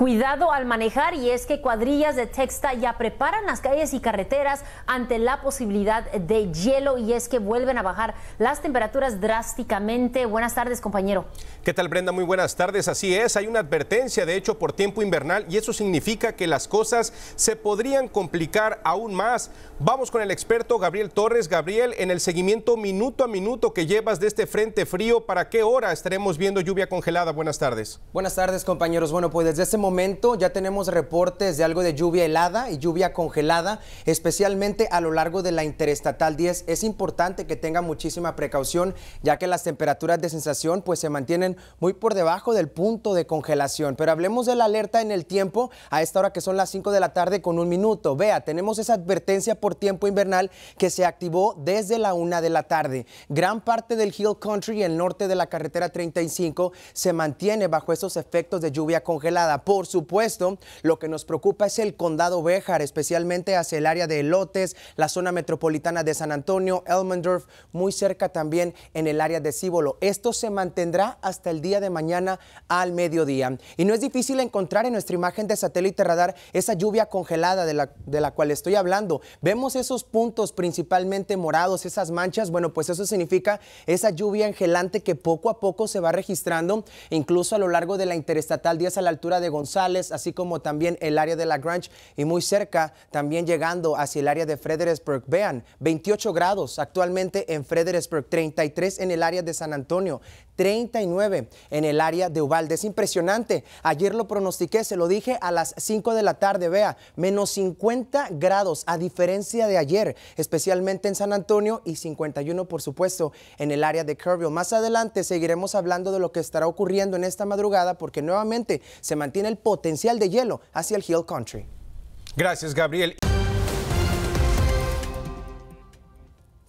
Cuidado al manejar y es que cuadrillas de Texta ya preparan las calles y carreteras ante la posibilidad de hielo y es que vuelven a bajar las temperaturas drásticamente. Buenas tardes, compañero. ¿Qué tal, Brenda? Muy buenas tardes. Así es, hay una advertencia, de hecho, por tiempo invernal y eso significa que las cosas se podrían complicar aún más. Vamos con el experto Gabriel Torres. Gabriel, en el seguimiento minuto a minuto que llevas de este frente frío, ¿para qué hora estaremos viendo lluvia congelada? Buenas tardes. Buenas tardes, compañeros. Bueno, pues desde este momento momento ya tenemos reportes de algo de lluvia helada y lluvia congelada, especialmente a lo largo de la Interestatal 10. Es importante que tenga muchísima precaución, ya que las temperaturas de sensación pues se mantienen muy por debajo del punto de congelación. Pero hablemos de la alerta en el tiempo a esta hora que son las 5 de la tarde con un minuto. Vea, tenemos esa advertencia por tiempo invernal que se activó desde la 1 de la tarde. Gran parte del Hill Country y el norte de la carretera 35 se mantiene bajo esos efectos de lluvia congelada por supuesto, lo que nos preocupa es el condado Béjar, especialmente hacia el área de Elotes, la zona metropolitana de San Antonio, Elmendorf, muy cerca también en el área de Cíbolo. Esto se mantendrá hasta el día de mañana al mediodía. Y no es difícil encontrar en nuestra imagen de satélite radar esa lluvia congelada de la, cual estoy hablando. Vemos esos puntos principalmente morados, esas manchas. Bueno, pues eso significa esa lluvia engelante que poco a poco se va registrando, incluso a lo largo de la interestatal 10 a la altura de González así como también el área de La Grange y muy cerca, también llegando hacia el área de Fredericksburg. Vean, 28 grados actualmente en Fredericksburg, 33 en el área de San Antonio, 39 en el área de Ubalde. Es impresionante. Ayer lo pronostiqué, se lo dije a las 5 de la tarde, vea, menos 50 grados a diferencia de ayer, especialmente en San Antonio y 51 por supuesto en el área de Kerrville. Más adelante seguiremos hablando de lo que estará ocurriendo en esta madrugada porque nuevamente se mantiene el potencial de hielo hacia el Hill Country. Gracias, Gabriel.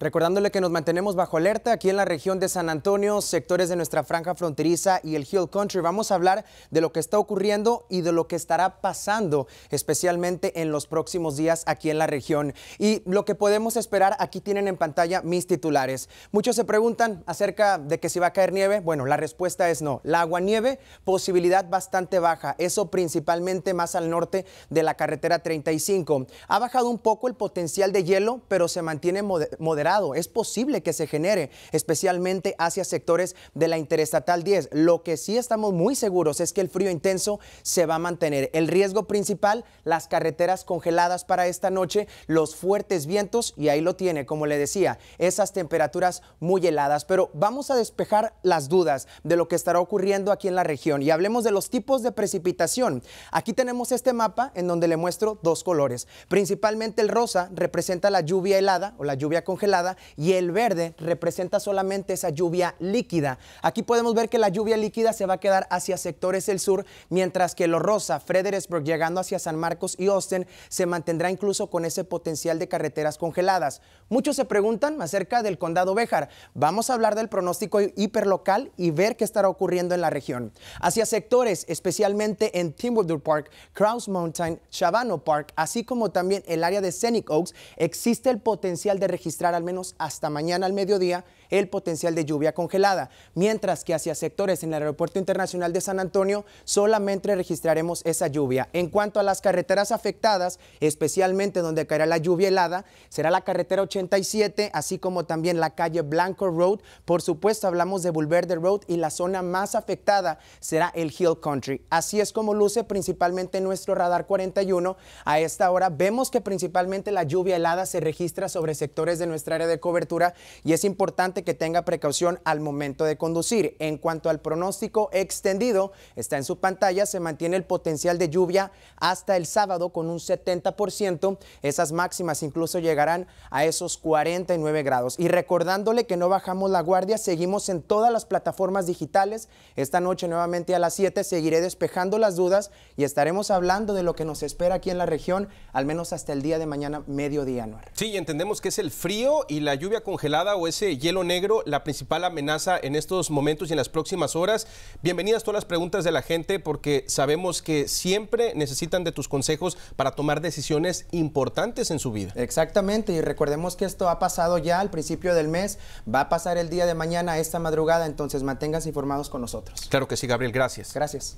Recordándole que nos mantenemos bajo alerta aquí en la región de San Antonio, sectores de nuestra franja fronteriza y el Hill Country. Vamos a hablar de lo que está ocurriendo y de lo que estará pasando, especialmente en los próximos días aquí en la región. Y lo que podemos esperar, aquí tienen en pantalla mis titulares. Muchos se preguntan acerca de que si va a caer nieve. Bueno, la respuesta es no. La agua-nieve, posibilidad bastante baja. Eso principalmente más al norte de la carretera 35. Ha bajado un poco el potencial de hielo, pero se mantiene moderado es posible que se genere, especialmente hacia sectores de la Interestatal 10. Lo que sí estamos muy seguros es que el frío intenso se va a mantener. El riesgo principal, las carreteras congeladas para esta noche, los fuertes vientos y ahí lo tiene, como le decía, esas temperaturas muy heladas. Pero vamos a despejar las dudas de lo que estará ocurriendo aquí en la región y hablemos de los tipos de precipitación. Aquí tenemos este mapa en donde le muestro dos colores. Principalmente el rosa representa la lluvia helada o la lluvia congelada y el verde representa solamente esa lluvia líquida. Aquí podemos ver que la lluvia líquida se va a quedar hacia sectores del sur, mientras que lo rosa, Fredericksburg, llegando hacia San Marcos y Austin, se mantendrá incluso con ese potencial de carreteras congeladas. Muchos se preguntan acerca del condado Béjar. Vamos a hablar del pronóstico hiperlocal y ver qué estará ocurriendo en la región. Hacia sectores, especialmente en Timberdor Park, Krause Mountain, chavano Park, así como también el área de Scenic Oaks, existe el potencial de registrar al menos hasta mañana al mediodía el potencial de lluvia congelada, mientras que hacia sectores en el Aeropuerto Internacional de San Antonio solamente registraremos esa lluvia. En cuanto a las carreteras afectadas, especialmente donde caerá la lluvia helada, será la carretera 87, así como también la calle Blanco Road. Por supuesto, hablamos de boulevard Road y la zona más afectada será el Hill Country. Así es como luce principalmente nuestro radar 41. A esta hora vemos que principalmente la lluvia helada se registra sobre sectores de nuestra área de cobertura y es importante que tenga precaución al momento de conducir. En cuanto al pronóstico extendido, está en su pantalla, se mantiene el potencial de lluvia hasta el sábado con un 70%. Esas máximas incluso llegarán a esos 49 grados. Y recordándole que no bajamos la guardia, seguimos en todas las plataformas digitales. Esta noche nuevamente a las 7 seguiré despejando las dudas y estaremos hablando de lo que nos espera aquí en la región, al menos hasta el día de mañana, mediodía, anual Sí, entendemos que es el frío y la lluvia congelada o ese hielo Negro la principal amenaza en estos momentos y en las próximas horas? Bienvenidas todas las preguntas de la gente porque sabemos que siempre necesitan de tus consejos para tomar decisiones importantes en su vida. Exactamente, y recordemos que esto ha pasado ya al principio del mes, va a pasar el día de mañana, esta madrugada, entonces manténganse informados con nosotros. Claro que sí, Gabriel, gracias. Gracias.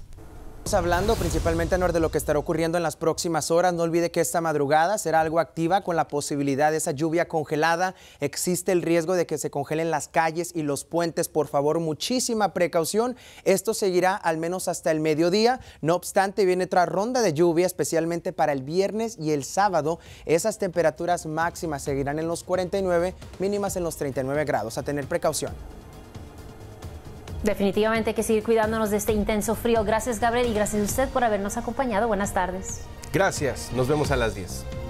Hablando principalmente Norte de lo que estará ocurriendo en las próximas horas, no olvide que esta madrugada será algo activa con la posibilidad de esa lluvia congelada. Existe el riesgo de que se congelen las calles y los puentes. Por favor, muchísima precaución. Esto seguirá al menos hasta el mediodía. No obstante, viene otra ronda de lluvia, especialmente para el viernes y el sábado. Esas temperaturas máximas seguirán en los 49, mínimas en los 39 grados. A tener precaución. Definitivamente hay que seguir cuidándonos de este intenso frío. Gracias Gabriel y gracias a usted por habernos acompañado. Buenas tardes. Gracias, nos vemos a las 10.